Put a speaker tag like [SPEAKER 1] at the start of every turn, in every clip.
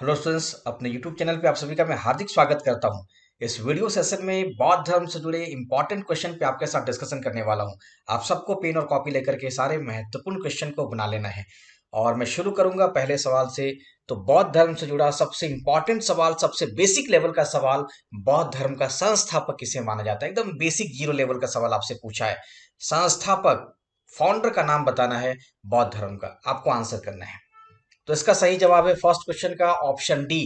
[SPEAKER 1] hello students अपने YouTube channel पे आप सभी का मैं हार्दिक स्वागत करता हूं इस वीडियो सेशन में बौद्ध धर्म से जुड़े इंपॉर्टेंट क्वेश्चन पे आपके साथ डिस्कशन करने वाला हूं आप सबको पेन और कॉपी लेकर के सारे महत्वपूर्ण क्वेश्चन को बना लेना है और मैं शुरू करूंगा पहले सवाल से तो बौद्ध धर्म से जुड़ा सबसे इंपॉर्टेंट सवाल सबसे बेसिक लेवल का सवाल बौद्ध धर्म का संस्थापक किसे माना जाता है एकदम बेसिक जीरो लेवल का सवाल आपसे पूछा है संस्थापक फाउंडर का नाम बताना है बौद्ध धर्म का आपको आंसर करना है तो इसका सही जवाब है फर्स्ट क्वेश्चन का ऑप्शन डी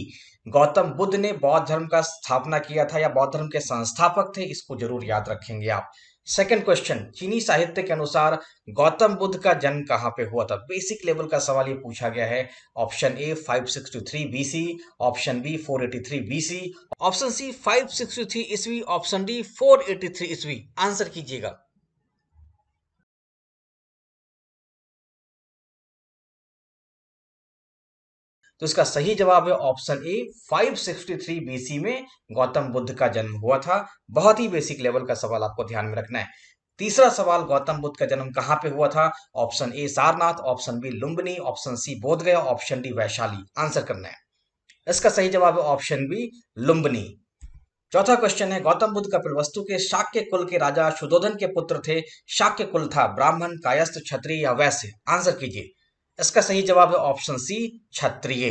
[SPEAKER 1] गौतम बुद्ध ने बौद्ध धर्म का स्थापना किया था या बौद्ध धर्म के संस्थापक थे इसको जरूर याद रखेंगे आप सेकेंड क्वेश्चन चीनी साहित्य के अनुसार गौतम बुद्ध का जन्म कहाँ पे हुआ था बेसिक लेवल का सवाल ये पूछा गया है option A 563 BC option B 483 BC option C 563 ईस्वी ऑप्शन डी 483 ईस्वी आंसर कीजिएगा तो इसका सही जवाब है ऑप्शन ए 563 बीसी में गौतम बुद्ध का जन्म हुआ था बहुत ही बेसिक लेवल का सवाल आपको ध्यान में रखना है तीसरा सवाल गौतम बुद्ध का जन्म कहाँ पे हुआ था option A Sarnath option B Lumbini option C Bodhgaya option D Vaishali answer करना है इसका सही जवाब है ऑप्शन बी लुम्बनी चौथा क्वेश्चन है गौतम बुद्ध वस्तु के शाक्य कुल के राजा सुदोधन के पुत्र थे शाक्य कुल था ब्राह्मण कायस्थ क्षत्रिय या वैश्य आंसर कीजिए इसका सही जवाब है option C Kshatriya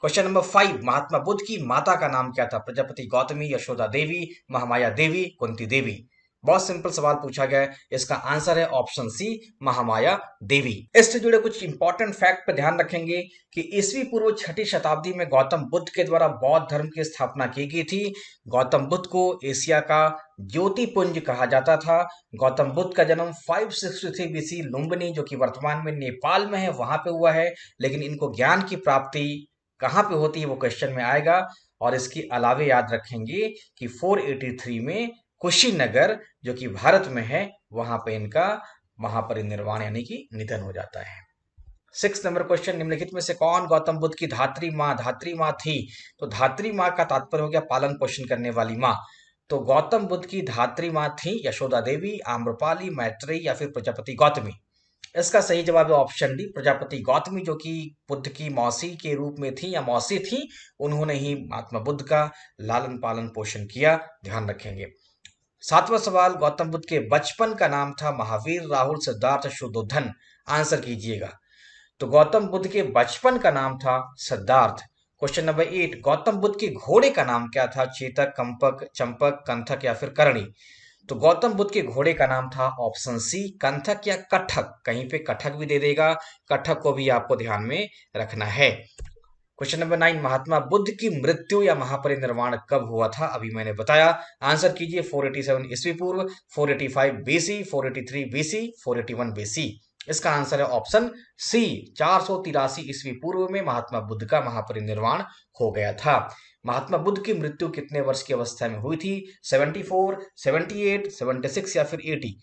[SPEAKER 1] question number five Mahatma Buddha की माता का नाम क्या था प्रजापति गौतमी यशोदा देवी महामाया देवी कुंती देवी बहुत सिंपल सवाल पूछा गया है इसका आंसर है ऑप्शन सी महामाया देवी इससे जुड़े कुछ इंपॉर्टेंट फैक्ट पर ध्यान रखेंगे कि ईस्वी पूर्व छठी शताब्दी में गौतम बुद्ध के द्वारा बौद्ध धर्म की स्थापना की गई थी गौतम बुद्ध को एशिया का ज्योति पुंज कहा जाता था गौतम बुद्ध का जन्म 563 बीसी लुम्बनी जो कि वर्तमान में नेपाल में है वहां पे हुआ है लेकिन इनको ज्ञान की प्राप्ति कहाँ पे होती है वो क्वेश्चन में आएगा और इसके अलावे याद रखेंगे कि 483 में कुशीनगर जो कि भारत में है वहां पर इनका महापरिनिर्वाण यानी कि निधन हो जाता है सिक्स नंबर क्वेश्चन निम्नलिखित में से कौन गौतम बुद्ध की धात्री माँ धात्री माँ थी तो धात्री माँ का तात्पर्य हो गया पालन पोषण करने वाली माँ तो गौतम बुद्ध की धात्री माँ थी यशोदा देवी आम्रपाली मैत्री या फिर प्रजापति गौतमी इसका सही जवाब है ऑप्शन डी प्रजापति गौतमी जो कि बुद्ध की मौसी के रूप में थी या मौसी थी उन्होंने ही महात्मा बुद्ध का लालन पालन पोषण किया ध्यान रखेंगे सातवां सवाल गौतम बुद्ध के बचपन का नाम था महावीर राहुल सिद्धार्थ शुद्धोधन आंसर कीजिएगा तो गौतम बुद्ध के बचपन का नाम था Siddhartha question number eight Gautam Buddha के घोड़े का नाम क्या था चेतक कंपक चंपक कंथक या फिर करणी तो गौतम बुद्ध के घोड़े का नाम था ऑप्शन सी कंथक या कठक कहीं पे कठक भी दे देगा कठक को भी आपको ध्यान में रखना है question number nine Mahatma Buddha की मृत्यु या महापरिनिर्वाण कब हुआ था अभी मैंने बताया आंसर कीजिए 487 ईस्वी पूर्व four eighty five BC four eighty three BC four eighty one BC इसका आंसर है ऑप्शन सी चार सौ तिरासी ईस्वी पूर्व में महात्मा बुद्ध का महापरिनिर्वाण हो गया था महात्मा बुद्ध की मृत्यु कितने वर्ष की अवस्था में हुई थी seventy seventy four eight seventy six या फिर एटी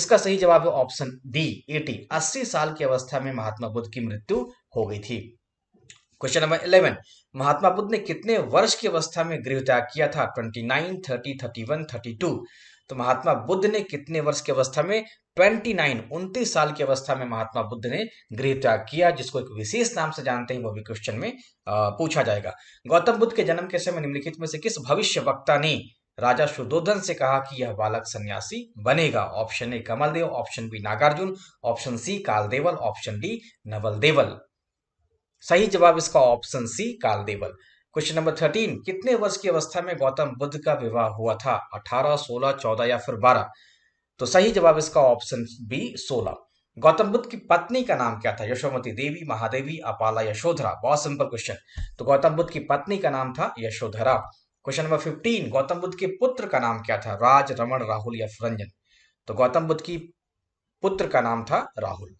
[SPEAKER 1] इसका सही जवाब है ऑप्शन डी एटी अस्सी साल की अवस्था में महात्मा बुद्ध की मृत्यु हो गई थी question number eleven Mahatma Buddha ने कितने वर्ष की अवस्था में गृह त्याग किया था twenty nine thirty thirty one thirty two तो महात्मा बुद्ध ने कितने वर्ष की अवस्था में ट्वेंटी नाइन उन्तीस साल की अवस्था में महात्मा बुद्ध ने गृह त्याग किया जिसको एक विशेष नाम से जानते हैं वो भी क्वेश्चन में पूछा जाएगा गौतम बुद्ध के जन्म के समय निम्नलिखित में से किस भविष्य वक्ता ने राजा शुद्धोधन से कहा कि यह बालक सन्यासी बनेगा option A Kamaldev option B Nagarjun option C Kaldeval option D Naval Deval सही जवाब इसका option C Kaldeval question number thirteen कितने वर्ष की अवस्था में गौतम बुद्ध का विवाह हुआ था अठारह सोलह चौदह या फिर बारह तो सही जवाब इसका ऑप्शन बी सोलह गौतम बुद्ध की पत्नी का नाम क्या था यशोमती देवी महादेवी अपाला यशोधरा बहुत सिंपल क्वेश्चन तो गौतम बुद्ध की पत्नी का नाम था Yashodhara question number fifteen Gautam Buddha के पुत्र का नाम क्या था राज रमन राहुल या फिरंजन तो गौतम बुद्ध की पुत्र का नाम था राहुल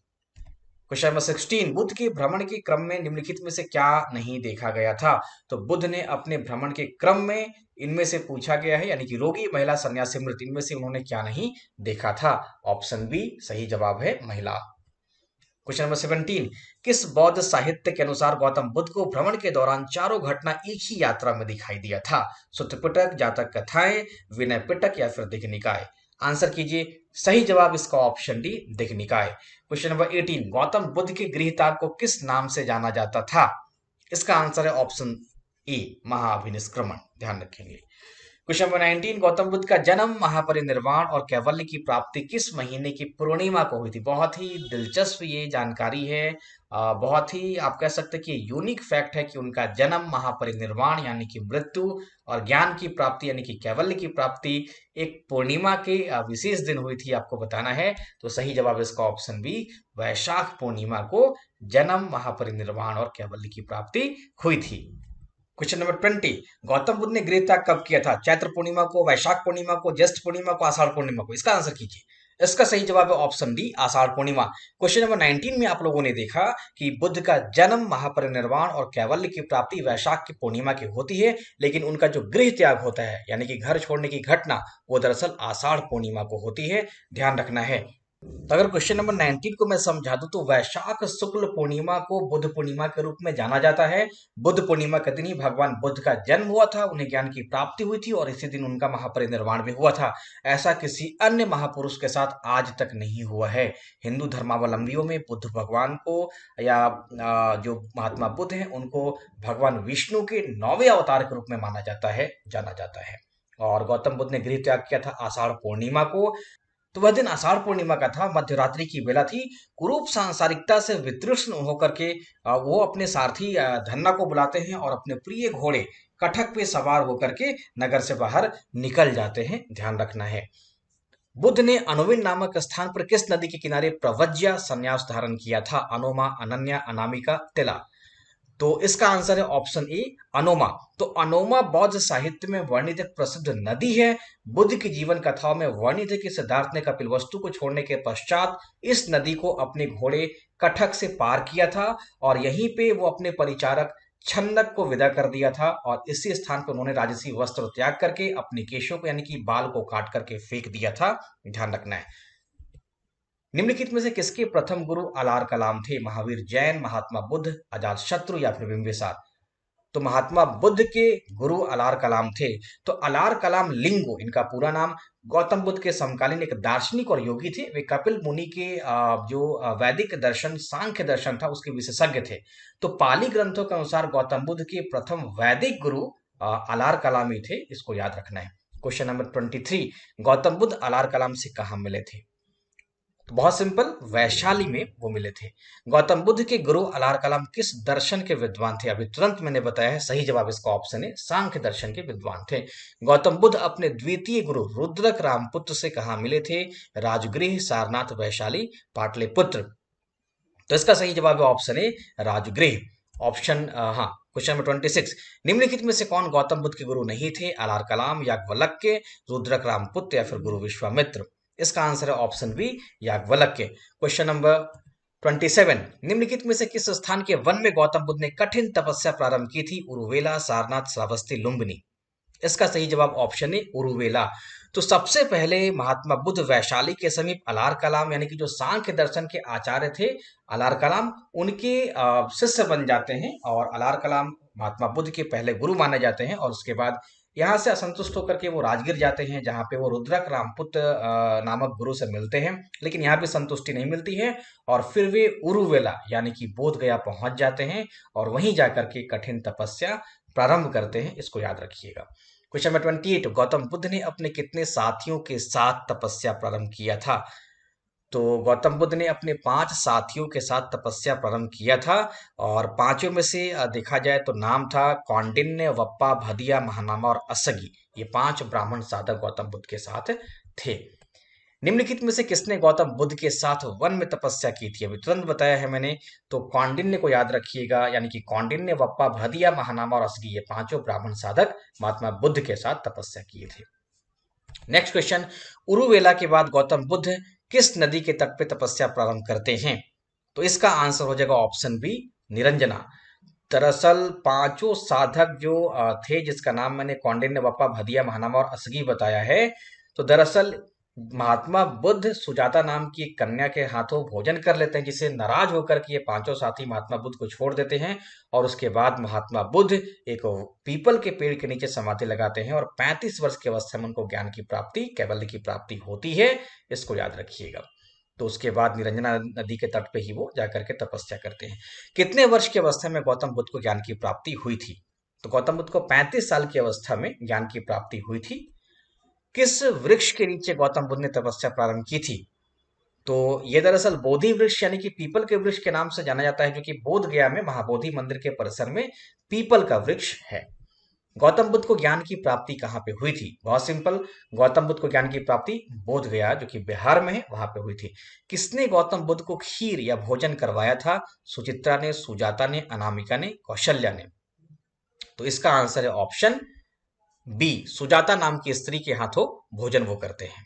[SPEAKER 1] विषय नंबर सिक्सटीन बुद्ध के भ्रमण के क्रम में निम्नलिखित में से क्या नहीं देखा गया था तो बुद्ध ने अपने भ्रमण के क्रम में इनमें से पूछा गया है यानी कि रोगी महिला सन्यासी मृत इनमें से उन्होंने क्या नहीं देखा था ऑप्शन बी सही जवाब है महिला क्वेश्चन नंबर सेवनटीन किस बौद्ध साहित्य के अनुसार गौतम बुद्ध को भ्रमण के दौरान चारों घटना एक ही यात्रा में दिखाई दिया था सुत्र जातक कथाएं विनय पिटक या फिर दिग्निकाय आंसर कीजिए सही जवाब इसका ऑप्शन डी देखने का है question number eighteen Gautam Buddha के गृहता को किस नाम से जाना जाता था इसका आंसर है ऑप्शन ए महाअभिनिष्क्रमण ध्यान रखेंगे question number nineteen Gautam Buddha का जन्म महापरिनिर्वाण और कैवल्य की प्राप्ति किस महीने की पूर्णिमा को हुई थी बहुत ही दिलचस्प ये जानकारी है बहुत ही आप कह सकते हैं कि यूनिक फैक्ट है कि उनका जन्म महापरिनिर्वाण यानी कि मृत्यु और ज्ञान की प्राप्ति यानी कि कैवल्य की प्राप्ति एक पूर्णिमा के विशेष दिन हुई थी आपको बताना है तो सही जवाब इसका ऑप्शन बी वैशाख पूर्णिमा को जन्म महापरिनिर्वाण और कैवल्य की प्राप्ति हुई थी question number twenty Gautam Buddha ने गृह त्याग कब किया था चैत्र पूर्णिमा को वैशाख पूर्णिमा को ज्येष्ठ पूर्णिमा को आषाढ़ पूर्णिमा को इसका आंसर कीजिए इसका सही जवाब है option D Ashadh Purnima question number 19 में आप लोगों ने देखा कि बुद्ध का जन्म महापरिनिर्वाण और कैवल्य की प्राप्ति वैशाख की पूर्णिमा की होती है लेकिन उनका जो गृह त्याग होता है यानी कि घर छोड़ने की घटना वो दरअसल आषाढ़ पूर्णिमा को होती है ध्यान रखना है तो अगर क्वेश्चन नंबर 19 को मैं समझा दूं तो वैशाख शुक्ल पूर्णिमा को बुद्ध पूर्णिमा के रूप में जाना जाता है बुद्ध पूर्णिमा के दिन ही भगवान बुद्ध का जन्म हुआ था उन्हें ज्ञान की प्राप्ति हुई थी और इसी दिन उनका महापरिनिर्वाण भी हुआ था ऐसा किसी अन्य महापुरुष के साथ आज तक नहीं हुआ है हिंदू धर्मावलंबियों में बुद्ध भगवान को या जो महात्मा बुद्ध हैं उनको भगवान विष्णु के नौवे अवतार के रूप में माना जाता है जाना जाता है और गौतम बुद्ध ने गृह त्याग किया था आषाढ़ पूर्णिमा को तो वह दिन आषाढ़ पूर्णिमा का था मध्यरात्रि की बेला थी कुरूप सांसारिकता से वितृष्ण होकर के वो अपने सारथी धन्ना को बुलाते हैं और अपने प्रिय घोड़े कठक पे सवार होकर के नगर से बाहर निकल जाते हैं ध्यान रखना है बुद्ध ने अनुविन नामक स्थान पर किस नदी के किनारे प्रवज्ञा संन्यास धारण किया था अनोमा अनन्या अनामिका तिला तो इसका आंसर है ऑप्शन ए अनोमा तो अनोमा बौद्ध साहित्य में वर्णित एक प्रसिद्ध नदी है बुद्ध की जीवन कथाओं में वर्णित है कि सिद्धार्थ ने कपिल वस्तु को छोड़ने के पश्चात इस नदी को अपने घोड़े कठक से पार किया था और यहीं पे वो अपने परिचारक छन्नक को विदा कर दिया था और इसी स्थान पर उन्होंने राजसी वस्त्र त्याग करके अपने केशों को यानी कि बाल को काट करके फेंक दिया था ध्यान रखना है निम्नलिखित में से किसके प्रथम गुरु अलार कलाम थे महावीर जैन महात्मा बुद्ध अजात शत्रु या फिर बिंबिसार तो महात्मा बुद्ध के गुरु अलार कलाम थे तो अलार कलाम लिंगो इनका पूरा नाम गौतम बुद्ध के समकालीन एक दार्शनिक और योगी थे वे कपिल मुनि के जो वैदिक दर्शन सांख्य दर्शन था उसके विशेषज्ञ थे तो पाली ग्रंथों के अनुसार गौतम बुद्ध के प्रथम वैदिक गुरु अलार कलाम ही थे इसको याद रखना है question number twenty three Gautam Buddha Alar Kalam से कहा मिले थे तो बहुत सिंपल वैशाली में वो मिले थे गौतम बुद्ध के गुरु अलार कलाम किस दर्शन के विद्वान थे अभी तुरंत मैंने बताया है सही जवाब इसका ऑप्शन है सांख्य दर्शन के विद्वान थे गौतम बुद्ध अपने द्वितीय गुरु रुद्रक रामपुत्र से कहा मिले थे राजगृह सारनाथ वैशाली पाटलिपुत्र तो इसका सही जवाब ऑप्शन है राजगृह ऑप्शन हाँ क्वेश्चन नंबर ट्वेंटी सिक्स निम्नलिखित में से कौन गौतम बुद्ध के गुरु नहीं थे अलार कलाम या के रुद्रक राम पुत्र या फिर गुरु विश्वामित्र इसका आंसर है ऑप्शन बी याग्वलक के क्वेश्चन नंबर 27 निम्नलिखित में से किस स्थान के वन में गौतम बुद्ध ने कठिन तपस्या प्रारंभ की थी उरुवेला सारनाथ श्रावस्ती लुम्बनी इसका सही जवाब ऑप्शन है उरुवेला तो सबसे पहले महात्मा बुद्ध वैशाली के समीप अलार कलाम यानी कि जो सांख्य दर्शन के आचार्य थे अलार कलाम उनके शिष्य बन जाते हैं और अलार कलाम महात्मा बुद्ध के पहले गुरु माने जाते हैं और उसके बाद यहाँ से असंतुष्ट होकर के वो राजगीर जाते हैं जहाँ पे वो रुद्रक रामपुत्र नामक गुरु से मिलते हैं लेकिन यहाँ पे संतुष्टि नहीं मिलती है और फिर वे उरुवेला यानी कि बोध गया पहुंच जाते हैं और वहीं जाकर के कठिन तपस्या प्रारंभ करते हैं इसको याद रखिएगा question number twenty eight Gautam Buddha ने अपने कितने साथियों के साथ तपस्या प्रारंभ किया था तो गौतम बुद्ध ने अपने पांच साथियों के साथ तपस्या प्रारंभ किया था और पांचों में से देखा जाए तो नाम था कौंडिन्य वप्पा भदिया महानामा और असगी ये पांच ब्राह्मण साधक गौतम बुद्ध के साथ थे निम्नलिखित में से किसने गौतम बुद्ध के साथ वन में तपस्या की थी अभी तुरंत बताया है मैंने तो कौंडिन्य को याद रखिएगा यानी कि कौंडिन्य वप्पा भदिया महानामा और असगी ये पांचों ब्राह्मण साधक महात्मा बुद्ध के साथ तपस्या किए थे नेक्स्ट क्वेश्चन उरुवेला के बाद गौतम बुद्ध किस नदी के तट पे तपस्या प्रारंभ करते हैं तो इसका आंसर हो जाएगा ऑप्शन बी निरंजना दरअसल पांचों साधक जो थे जिसका नाम मैंने कौंडिन्य बापा भदिया महानामा और असगी बताया है तो दरअसल महात्मा बुद्ध सुजाता नाम की एक कन्या के हाथों भोजन कर लेते हैं जिसे नाराज होकर के ये पांचों साथी महात्मा बुद्ध को छोड़ देते हैं और उसके बाद महात्मा बुद्ध एक पीपल के पेड़ के नीचे समाधि लगाते हैं और 35 वर्ष की अवस्था में उनको ज्ञान की प्राप्ति कैबल्य की प्राप्ति होती है इसको याद रखिएगा तो उसके बाद निरंजना नदी के तट पर ही वो जाकर के तपस्या करते हैं कितने वर्ष की अवस्था में गौतम बुद्ध को ज्ञान की प्राप्ति हुई थी तो गौतम बुद्ध को 35 साल की अवस्था में ज्ञान की प्राप्ति हुई थी किस वृक्ष के नीचे गौतम बुद्ध ने तपस्या प्रारंभ की थी तो ये दरअसल बोधि वृक्ष यानी कि पीपल के वृक्ष के नाम से जाना जाता है जो कि बोध गया में महाबोधि मंदिर के परिसर में पीपल का वृक्ष है गौतम बुद्ध को ज्ञान की प्राप्ति कहाँ पे हुई थी बहुत सिंपल गौतम बुद्ध को ज्ञान की प्राप्ति बोध गया जो कि बिहार में है वहां पे हुई थी किसने गौतम बुद्ध को खीर या भोजन करवाया था सुचित्रा ने सुजाता ने अनामिका ने कौशल्या ने तो इसका आंसर है ऑप्शन बी सुजाता नाम की स्त्री के हाथों भोजन वो करते हैं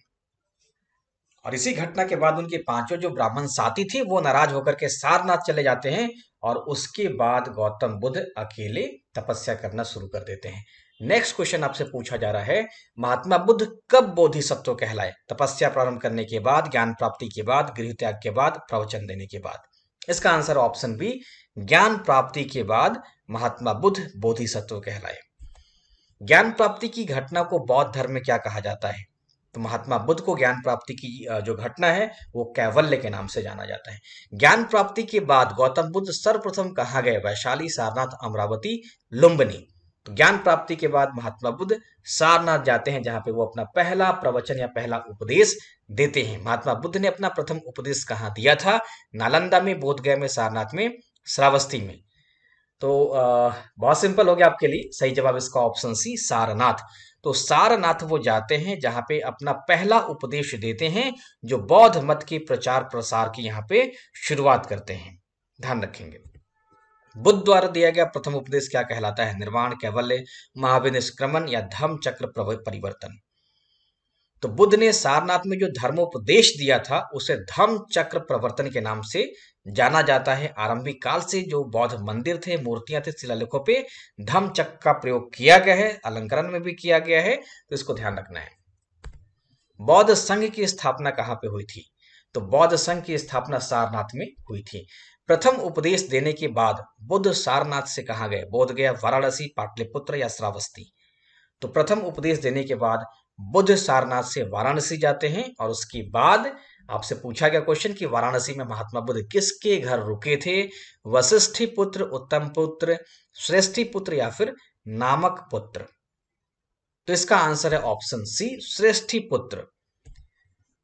[SPEAKER 1] और इसी घटना के बाद उनके पांचों जो ब्राह्मण साथी थे वो नाराज होकर के सारनाथ चले जाते हैं और उसके बाद गौतम बुद्ध अकेले तपस्या करना शुरू कर देते हैं नेक्स्ट क्वेश्चन आपसे पूछा जा रहा है महात्मा बुद्ध कब बोधि सत्व कहलाए तपस्या प्रारंभ करने के बाद ज्ञान प्राप्ति के बाद गृह त्याग के बाद प्रवचन देने के बाद इसका आंसर ऑप्शन बी ज्ञान प्राप्ति के बाद महात्मा बुद्ध बोधि सत्व कहलाए ज्ञान प्राप्ति की घटना को बौद्ध धर्म में क्या कहा जाता है तो महात्मा बुद्ध को ज्ञान प्राप्ति की जो घटना है वो कैवल्य के नाम से जाना जाता है ज्ञान प्राप्ति के बाद गौतम बुद्ध सर्वप्रथम कहा गए वैशाली सारनाथ अमरावती लुम्बनी तो ज्ञान प्राप्ति के बाद महात्मा बुद्ध सारनाथ जाते हैं जहां पे वो अपना पहला प्रवचन या पहला उपदेश देते हैं महात्मा बुद्ध ने अपना प्रथम उपदेश कहाँ दिया था नालंदा में बोधगया में सारनाथ में श्रावस्ती में तो बहुत सिंपल हो गया आपके लिए सही जवाब इसका ऑप्शन सी सारनाथ तो सारनाथ वो जाते हैं जहां पे अपना पहला उपदेश देते हैं जो बौद्ध मत के प्रचार प्रसार की यहां पे शुरुआत करते हैं ध्यान रखेंगे बुद्ध द्वारा दिया गया प्रथम उपदेश क्या कहलाता है निर्माण कैवल्य महाविनिष्क्रमण या धर्म चक्र परिवर्तन तो बुद्ध ने सारनाथ में जो धर्मोपदेश दिया था उसे धर्म चक्र प्रवर्तन के नाम से जाना जाता है आरंभिक काल से जो बौद्ध मंदिर थे मूर्तियां थे शिलालेखों पे चक का प्रयोग किया गया है अलंकरण में भी किया गया है तो इसको ध्यान रखना है बौद्ध संघ की स्थापना कहाँ पे हुई थी तो बौद्ध संघ की स्थापना सारनाथ में हुई थी प्रथम उपदेश देने के बाद बुद्ध सारनाथ से कहा गए बोध गया वाराणसी पाटलिपुत्र या श्रावस्ती तो प्रथम उपदेश देने के बाद बुद्ध सारनाथ से वाराणसी जाते हैं और उसके बाद आपसे पूछा गया क्वेश्चन कि वाराणसी में महात्मा बुद्ध किसके घर रुके थे वशिष्ठी पुत्र उत्तम पुत्र श्रेष्ठी पुत्र या फिर नामक पुत्र तो इसका आंसर है ऑप्शन सी श्रेष्ठी पुत्र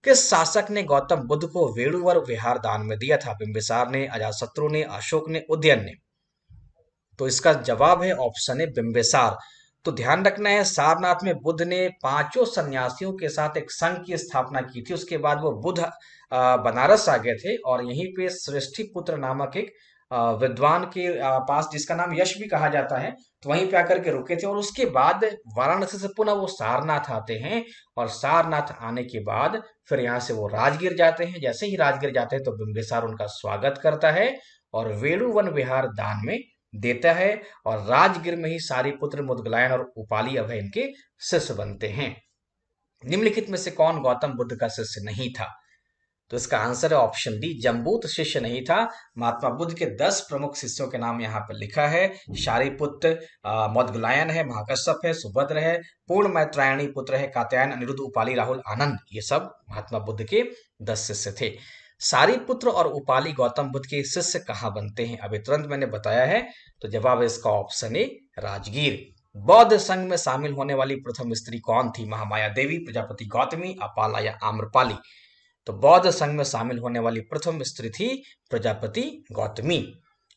[SPEAKER 1] किस शासक ने गौतम बुद्ध को वेणुवर विहार दान में दिया था बिंबिसार ने अजातशत्रु ने अशोक ने उदयन ने तो इसका जवाब है ऑप्शन ए बिंबिसार तो ध्यान रखना है सारनाथ में बुद्ध ने पांचों सन्यासियों के साथ एक संघ की स्थापना की थी उसके बाद वो बुद्ध बनारस आ गए थे और यहीं पे सृष्टि पुत्र नामक एक विद्वान के पास जिसका नाम यश भी कहा जाता है तो वहीं पे आकर के रुके थे और उसके बाद वाराणसी से पुनः वो सारनाथ आते हैं और सारनाथ आने के बाद फिर यहाँ से वो राजगीर जाते हैं जैसे ही राजगीर जाते हैं तो बिंबिसार उनका स्वागत करता है और वेणुवन वन विहार दान में देता है और राजगिर में ही पुत्र मुदगलायन और उपाली अभय इनके शिष्य बनते हैं निम्नलिखित में से कौन गौतम बुद्ध का शिष्य नहीं था तो इसका आंसर है ऑप्शन डी जम्बूत शिष्य नहीं था महात्मा बुद्ध के दस प्रमुख शिष्यों के नाम यहाँ पर लिखा है शारीपुत्र मदगुलायन है महाकश्यप है सुभद्र है पूर्ण मैत्रायणी पुत्र है कात्यायन अनिरुद्ध उपाली राहुल आनंद ये सब महात्मा बुद्ध के दस शिष्य थे सारी पुत्र और उपाली गौतम बुद्ध के शिष्य कहाँ बनते हैं अभी तुरंत मैंने बताया है तो जवाब है इसका ऑप्शन ए राजगीर बौद्ध संघ में शामिल होने वाली प्रथम स्त्री कौन थी महामाया देवी प्रजापति गौतमी अपाला या आम्रपाली तो बौद्ध संघ में शामिल होने वाली प्रथम स्त्री थी प्रजापति गौतमी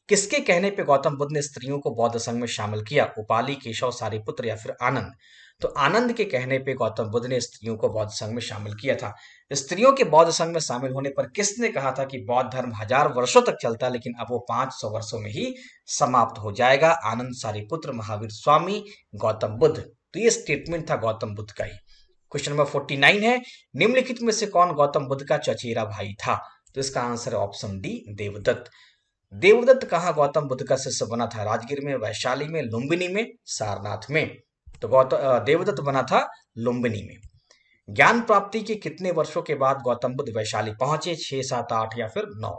[SPEAKER 1] किसके कहने पे गौतम बुद्ध ने स्त्रियों को बौद्ध संघ में शामिल किया उपाली केशव पुत्र या फिर आनंद तो आनंद के कहने पे गौतम बुद्ध ने स्त्रियों को बौद्ध संघ में शामिल किया था स्त्रियों के बौद्ध संघ में शामिल होने पर किसने कहा था कि बौद्ध धर्म हजार वर्षों तक चलता लेकिन अब वो पांच सौ वर्षों में ही समाप्त हो जाएगा आनंद सारीपुत्र महावीर स्वामी गौतम बुद्ध तो ये स्टेटमेंट था गौतम बुद्ध का ही क्वेश्चन नंबर फोर्टी नाइन है निम्नलिखित में से कौन गौतम बुद्ध का चचेरा भाई था तो इसका आंसर है ऑप्शन डी देवदत्त देवदत्त कहा गौतम बुद्ध का शिष्य बना था राजगीर में वैशाली में लुम्बिनी में सारनाथ में तो गौतम देवदत्त बना था लुम्बिनी में ज्ञान प्राप्ति के कितने वर्षों के बाद गौतम बुद्ध वैशाली पहुंचे छह सात आठ या फिर नौ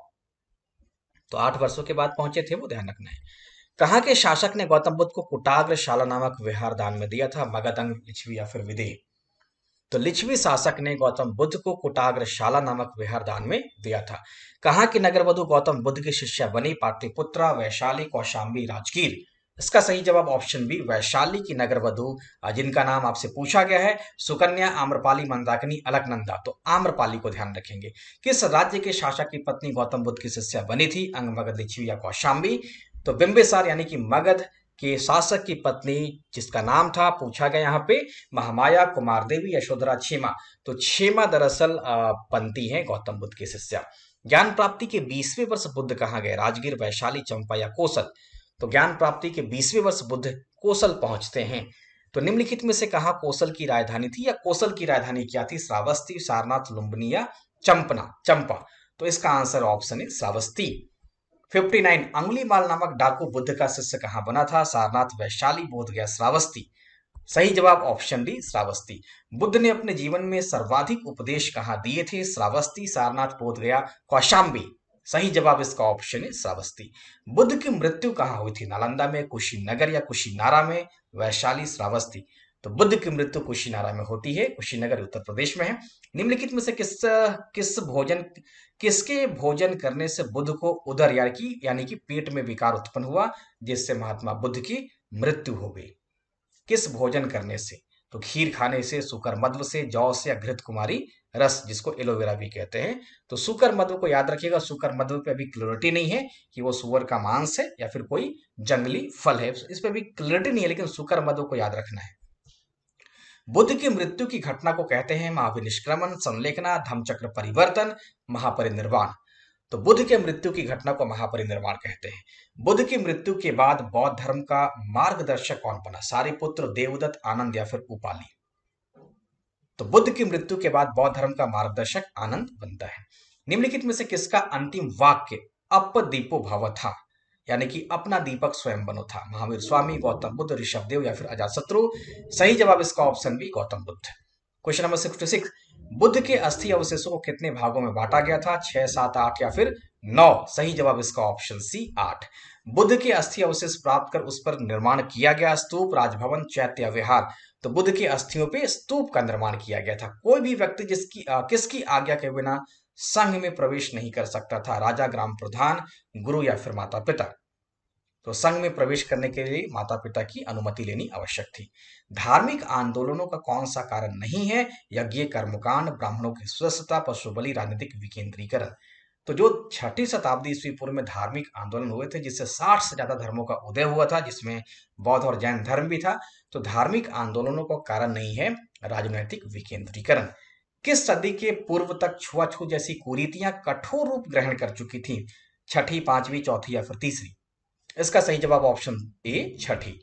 [SPEAKER 1] तो आठ वर्षों के बाद पहुंचे थे वो ध्यान रखना है कहा के शासक ने गौतम बुद्ध को कुटाग्र शाला नामक विहार दान में दिया था मगधंग लिच्छवी या फिर विधि तो लिच्छवी शासक ने गौतम बुद्ध को कुटाग्र शाला नामक विहार दान में दिया था कहाँ कि नगर गौतम बुद्ध की शिष्या बनी पाटलिपुत्रा वैशाली कौशाम्बी राजगीर इसका सही जवाब ऑप्शन बी वैशाली की नगर वधु जिनका नाम आपसे पूछा गया है सुकन्या आम्रपाली मंदाकिनी अलकनंदा तो आम्रपाली को ध्यान रखेंगे किस राज्य के शासक की पत्नी गौतम बुद्ध की शिष्या बनी थी अंग मगध या कौशाम्बी तो बिंबिसार यानी कि मगध के शासक की पत्नी जिसका नाम था पूछा गया यहाँ पे महामाया कुमार देवी यशोधरा छीमा तो छीमा दरअसल पंती है गौतम बुद्ध की शिष्या ज्ञान प्राप्ति के बीसवें वर्ष बुद्ध कहाँ गए राजगीर वैशाली चंपा या कोसल तो ज्ञान प्राप्ति के बीसवें वर्ष बुद्ध कोसल पहुंचते हैं तो निम्नलिखित में से कहा कोसल की राजधानी थी या कोसल की राजधानी क्या थी श्रावस्ती सारनाथ लुम्बनी या चंपना चंपा तो इसका आंसर ऑप्शन है श्रावस्ती 59 माल नामक डाकू बुद्ध का शिष्य कहा बना था सारनाथ वैशाली बोध गया श्रावस्ती सही जवाब ऑप्शन डी श्रावस्ती बुद्ध ने अपने जीवन में सर्वाधिक उपदेश कहाँ दिए थे श्रावस्ती सारनाथ बोध गया कौशाम्बी सही जवाब इसका ऑप्शन है श्रावस्ती बुद्ध की मृत्यु कहाँ हुई थी नालंदा में कुशीनगर या कुशीनारा में वैशाली श्रावस्ती तो बुद्ध की मृत्यु कुशीनारा में होती है कुशीनगर उत्तर प्रदेश में है निम्नलिखित में से किस किस भोजन किसके भोजन करने से बुद्ध को उदर यार की यानी कि पेट में विकार उत्पन्न हुआ जिससे महात्मा बुद्ध की मृत्यु हो गई किस भोजन करने से तो खीर खाने से सुकर मध्व से जौ से या घृत कुमारी रस जिसको एलोवेरा भी कहते हैं तो सुकर मधु को याद रखिएगा सुकर मधु पे अभी क्लियरिटी नहीं है कि वो सुअर का मांस है या फिर कोई जंगली फल है इस पर भी क्लियरिटी नहीं है लेकिन सुकर मधु को याद रखना है बुद्ध की मृत्यु की घटना को कहते हैं महाविनिष्क्रमण संलेखना धमचक्र परिवर्तन महापरिनिर्वाण तो बुद्ध के मृत्यु की घटना को महापरिनिर्वाण कहते हैं बुद्ध की मृत्यु के बाद बौद्ध धर्म का मार्गदर्शक कौन बना सारी पुत्र देवदत्त आनंद या फिर उपाली तो बुद्ध की मृत्यु के बाद बौद्ध धर्म का मार्गदर्शक आनंद बनता है निम्नलिखित में से किसका अंतिम वाक्य अप दीपो भव था यानी कि अपना दीपक स्वयं बनो था महावीर स्वामी गौतम बुद्ध ऋषभ देव या फिर अजात सही जवाब इसका ऑप्शन भी Gautam Buddha question number sixty six Buddha के अस्थि अवशेषों को कितने भागों में बांटा गया था छह सात आठ या फिर नौ सही जवाब इसका ऑप्शन सी आठ बुद्ध के अस्थि अवशेष प्राप्त कर उस पर निर्माण किया गया स्तूप राजभवन चैत्य विहार तो बुद्ध की अस्थियों पे स्तूप का निर्माण किया गया था कोई भी व्यक्ति जिसकी आ, किसकी आज्ञा के बिना संघ में प्रवेश नहीं कर सकता था राजा ग्राम प्रधान गुरु या फिर माता पिता तो संघ में प्रवेश करने के लिए माता पिता की अनुमति लेनी आवश्यक थी धार्मिक आंदोलनों का कौन सा कारण नहीं है यज्ञ कर्मकांड ब्राह्मणों की स्वच्छता पशु बलि राजनीतिक विकेंद्रीकरण तो जो छठी शताब्दी ईस्वी पूर्व में धार्मिक आंदोलन हुए थे जिससे साठ से ज्यादा धर्मों का उदय हुआ था जिसमें बौद्ध और जैन धर्म भी था तो धार्मिक आंदोलनों का कारण नहीं है राजनैतिक विकेंद्रीकरण किस सदी के पूर्व तक छुआछू जैसी कुरीतियां कठोर रूप ग्रहण कर चुकी थी छठी पांचवी चौथी या फिर तीसरी इसका सही जवाब ऑप्शन ए छठी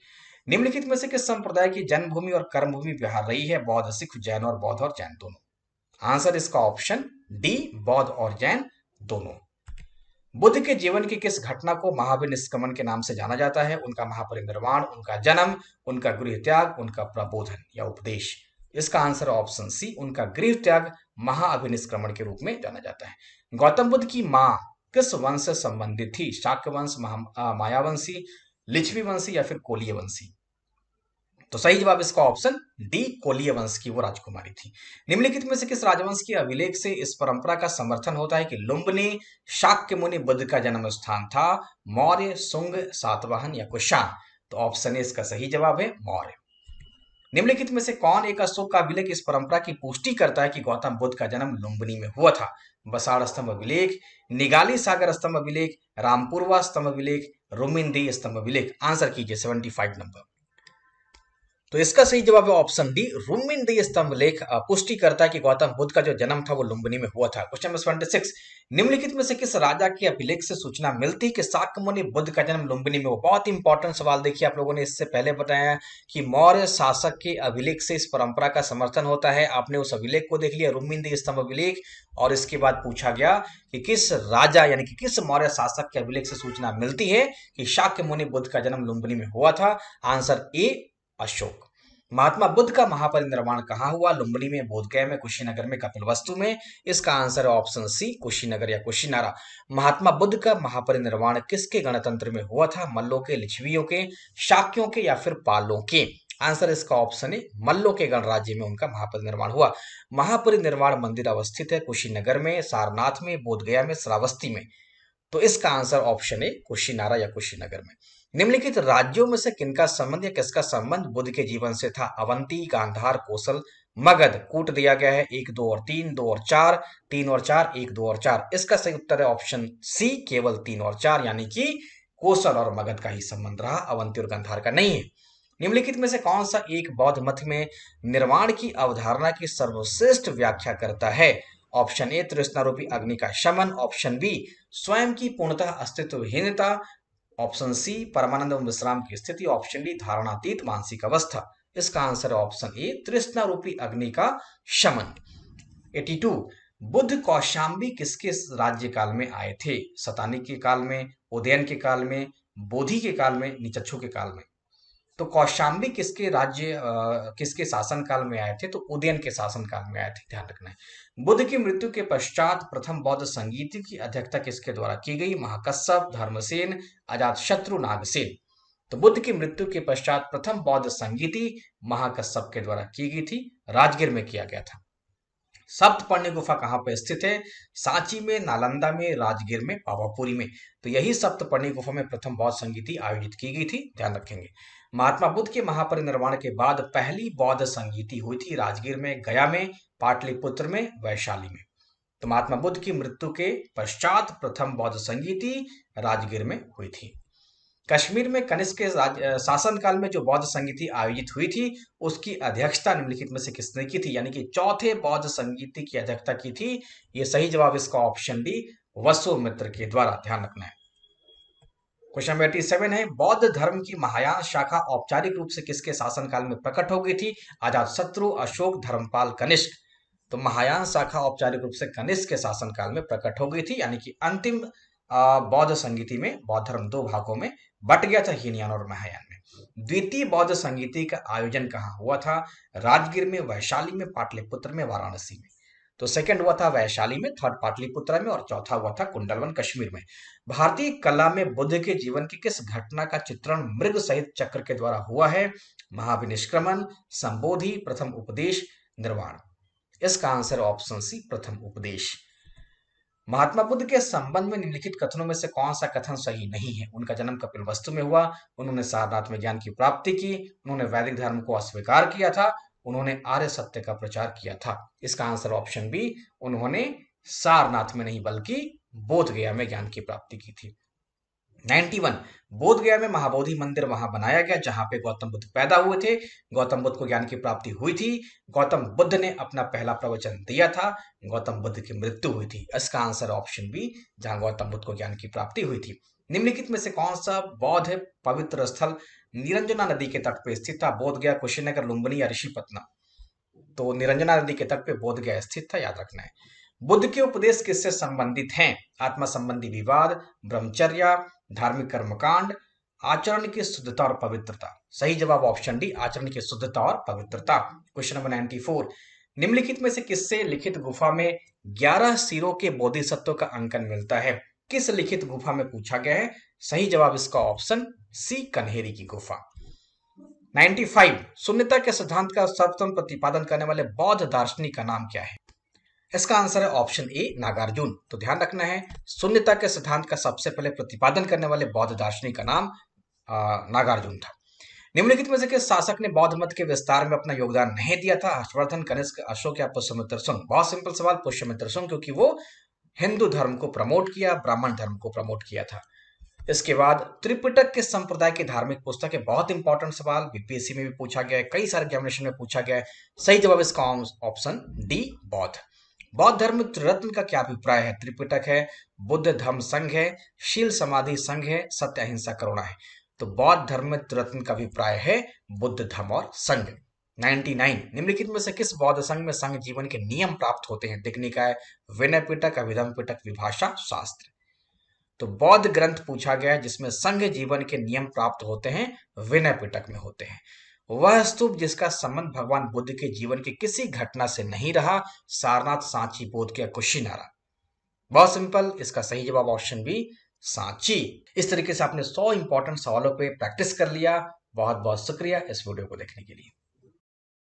[SPEAKER 1] निम्नलिखित में से किस संप्रदाय की जन्मभूमि और कर्मभूमि बिहार रही है बौद्ध सिख जैन और बौद्ध और जैन दोनों आंसर इसका ऑप्शन डी बौद्ध और जैन दोनों बुद्ध के जीवन की किस घटना को महावीर निष्कमन के नाम से जाना जाता है उनका महापरिनिर्वाण उनका जन्म उनका गृह त्याग उनका प्रबोधन या उपदेश इसका आंसर ऑप्शन सी उनका गृह त्याग महाअभिनिष्क्रमण के रूप में जाना जाता है गौतम बुद्ध की माँ किस वंश से संबंधित थी शाक्य वंश मायावंशी लिच्छवी वंशी या फिर कोलिय वंशी तो सही जवाब इसका ऑप्शन डी कोलिय वंश की वो राजकुमारी थी निम्नलिखित में से किस राजवंश के अभिलेख से इस परंपरा का समर्थन होता है कि लुम्बनी शाक्य मुनि बुद्ध का जन्म स्थान था मौर्य सुंग सातवाहन या कुशान तो ऑप्शन ए इसका सही जवाब है मौर्य निम्नलिखित में से कौन एक अशोक का अभिलेख इस परंपरा की पुष्टि करता है कि गौतम बुद्ध का जन्म लुम्बनी में हुआ था बसाड़ स्तंभ अभिलेख निगाली सागर स्तंभ अभिलेख रामपुरवा स्तंभ अभिलेख रोमिंदी स्तंभ अभिलेख आंसर कीजिए सेवेंटी नंबर तो इसका सही जवाब है ऑप्शन डी रुमिन दी स्तंभ लेख पुष्टि करता है कि गौतम बुद्ध का जो जन्म था वो लुम्बिनी में हुआ था क्वेश्चन नंबर ट्वेंटी सिक्स निम्नलिखित में से किस राजा के अभिलेख से सूचना मिलती है कि साकमुनि बुद्ध का जन्म लुम्बिनी में हुआ बहुत इंपॉर्टेंट सवाल देखिए आप लोगों ने इससे पहले बताया कि मौर्य शासक के अभिलेख से इस परंपरा का समर्थन होता है आपने उस अभिलेख को देख लिया रुमिंदी स्तंभ अभिलेख और इसके बाद पूछा गया कि किस राजा यानी कि किस मौर्य शासक के अभिलेख से सूचना मिलती है कि शाक्य मुनि बुद्ध का जन्म लुम्बिनी में हुआ था आंसर ए अशोक महात्मा बुद्ध का महापरिनिर्वाण कहाँ हुआ लुम्बड़ी में बोधगया में कुशीनगर में कपिलवस्तु में इसका आंसर है ऑप्शन सी कुशीनगर या कुशीनारा महात्मा बुद्ध का महापरिनिर्वाण किसके गणतंत्र में हुआ था मल्लों के लिच्छवियों के शाक्यों के या फिर पालों के आंसर इसका ऑप्शन है मल्लो के गणराज्य में उनका महापरिनिर्वाण हुआ महापरिनिर्वाण मंदिर अवस्थित है कुशीनगर में सारनाथ में बोधगया में श्रावस्ती में तो इसका आंसर ऑप्शन है कुशीनारा या कुशीनगर में निम्नलिखित राज्यों में से किनका संबंध या किसका संबंध बुद्ध के जीवन से था अवंती गांधार कोसल मगध कूट दिया गया है एक दो और तीन दो और चार तीन और चार एक दो और चार इसका सही उत्तर है ऑप्शन सी केवल तीन और चार यानी कि कोसल और मगध का ही संबंध रहा अवंती और गंधार का नहीं है निम्नलिखित में से कौन सा एक बौद्ध मत में निर्माण की अवधारणा की सर्वश्रेष्ठ व्याख्या करता है ऑप्शन ए तृष्णारूपी अग्नि का शमन ऑप्शन बी स्वयं की पूर्णतः अस्तित्वहीनता ऑप्शन सी परमानंद एवं विश्राम की स्थिति ऑप्शन डी धारणातीत मानसिक अवस्था इसका आंसर है ऑप्शन ए तृष्णा रूपी अग्नि का शमन 82 बुद्ध कौशाम्बी किसके राज्य काल में आए थे सतानी के काल में उदयन के काल में बोधि के काल में निचक्षु के काल में तो कौशाम्बी किसके राज्य किसके शासन काल में आए थे तो उदयन के शासन काल में आए थे ध्यान रखना है बुद्ध की मृत्यु के पश्चात प्रथम बौद्ध संगीत की अध्यक्षता किसके द्वारा की गई महाकश्यप धर्मसेन अजात शत्रु नागसेन तो बुद्ध की मृत्यु के पश्चात प्रथम बौद्ध संगीति महाकश्यप के द्वारा की गई थी राजगीर में किया गया था सप्तपर्णी गुफा कहाँ पर स्थित है सांची में नालंदा में राजगीर में पावापुरी में तो यही सप्तपर्णी गुफा में प्रथम बौद्ध संगीति आयोजित की गई थी ध्यान रखेंगे महात्मा बुद्ध के महापरिनिर्वाण के बाद पहली बौद्ध संगीति हुई थी राजगीर में गया में पाटलिपुत्र में वैशाली में तो महात्मा बुद्ध की मृत्यु के पश्चात प्रथम बौद्ध संगीति राजगीर में हुई थी कश्मीर में कनिष्क के शासनकाल में जो बौद्ध संगीति आयोजित हुई थी उसकी अध्यक्षता निम्नलिखित में से किसने की थी यानी कि चौथे बौद्ध संगीति की अध्यक्षता की थी ये सही जवाब इसका ऑप्शन डी वसुमित्र के द्वारा ध्यान रखना है क्वेश्चन नंबर एटी सेवन है बौद्ध धर्म की महायान शाखा औपचारिक रूप से किसके शासनकाल में प्रकट हो गई थी आजाद शत्रु अशोक धर्मपाल कनिष्क तो महायान शाखा औपचारिक रूप से कनिष्क के शासनकाल में प्रकट हो गई थी यानी कि अंतिम बौद्ध संगीति में बौद्ध धर्म दो भागों में बट गया था हीनयान और महायान में द्वितीय बौद्ध संगीति का आयोजन कहाँ हुआ था राजगीर में वैशाली में पाटलिपुत्र में वाराणसी में तो सेकंड हुआ था वैशाली में थर्ड पाटलिपुत्रा में और चौथा हुआ था कुंडलवन कश्मीर में भारतीय कला में बुद्ध के जीवन की किस घटना का चित्रण मृग सहित चक्र के द्वारा हुआ है महाविनिष्क्रमण संबोधि प्रथम उपदेश निर्वाण इसका आंसर ऑप्शन सी प्रथम उपदेश महात्मा बुद्ध के संबंध में निम्नलिखित कथनों में से कौन सा कथन सही नहीं है उनका जन्म कपिल वस्तु में हुआ उन्होंने सारनाथ में ज्ञान की प्राप्ति की उन्होंने वैदिक धर्म को अस्वीकार किया था उन्होंने आर्य सत्य का प्रचार किया था इसका आंसर ऑप्शन बी उन्होंने सारनाथ में नहीं बल्कि बोध गया में ज्ञान की प्राप्ति की थी 91 बोध गया में महाबोधि मंदिर वहां बनाया गया जहां पे गौतम बुद्ध पैदा हुए थे गौतम बुद्ध को ज्ञान की प्राप्ति हुई थी गौतम बुद्ध ने अपना पहला प्रवचन दिया था गौतम बुद्ध की मृत्यु हुई थी इसका आंसर ऑप्शन बी जहां गौतम बुद्ध को ज्ञान की प्राप्ति हुई थी निम्नलिखित में से कौन सा बौद्ध पवित्र स्थल निरंजना नदी के तट पे स्थित था बोध गया कुशीनगर लुम्बनी या ऋषिपतना तो निरंजना नदी के तट पे बोध गया स्थित था याद रखना है बुद्ध के उपदेश किससे संबंधित हैं आत्मा संबंधी विवाद ब्रह्मचर्य धार्मिक कर्मकांड आचरण की शुद्धता और पवित्रता सही जवाब ऑप्शन डी आचरण की शुद्धता और पवित्रता क्वेश्चन नंबर नाइनटी फोर निम्नलिखित में से किससे लिखित गुफा में ग्यारह सिरों के बोधिसत्व का अंकन मिलता है किस लिखित गुफा में पूछा गया है सही जवाब इसका ऑप्शन सी कन्हेरी की गुफा 95 शून्यता के सिद्धांत का सर्वोत्तम प्रतिपादन करने वाले बौद्ध दार्शनिक का नाम क्या है इसका आंसर है ऑप्शन ए नागार्जुन तो ध्यान रखना है शून्यता के सिद्धांत का सबसे पहले प्रतिपादन करने वाले बौद्ध दार्शनिक का नाम नागार्जुन था निम्नलिखित में से किस शासक ने बौद्ध मत के विस्तार में अपना योगदान नहीं दिया था हर्षवर्धन कनिष्क अशोक या पुष्यमित्र सुन बहुत सिंपल सवाल पुष्यमित्र सुन क्योंकि वो हिंदू धर्म को प्रमोट किया ब्राह्मण धर्म को प्रमोट किया था इसके बाद त्रिपिटक के संप्रदाय की धार्मिक पुस्तक है बहुत इंपॉर्टेंट सवाल बीपीएससी में भी पूछा गया है कई सारे एग्जामिनेशन में पूछा गया है सही जवाब इसका ऑप्शन डी बौद्ध बौद्ध धर्म त्रिरत्न का क्या अभिप्राय है त्रिपिटक है बुद्ध धर्म संघ है शील समाधि संघ है सत्य अहिंसा करुणा है तो बौद्ध धर्म रत्न का अभिप्राय है बुद्ध धर्म और संघ 99 निम्नलिखित में से किस बौद्ध संघ में संघ जीवन के नियम प्राप्त होते हैं दिग्निकाय विनय पिटक अभिधम पिटक विभाषा शास्त्र तो बौद्ध ग्रंथ पूछा गया जिसमें संघ जीवन के नियम प्राप्त होते हैं विनय पिटक में होते हैं वह स्तूप जिसका संबंध भगवान बुद्ध के जीवन की किसी घटना से नहीं रहा सारनाथ सांची बोध के कुशीनारा बहुत सिंपल इसका सही जवाब ऑप्शन बी सांची इस तरीके से आपने 100 इंपॉर्टेंट सवालों पे प्रैक्टिस कर लिया बहुत बहुत शुक्रिया इस वीडियो को देखने के लिए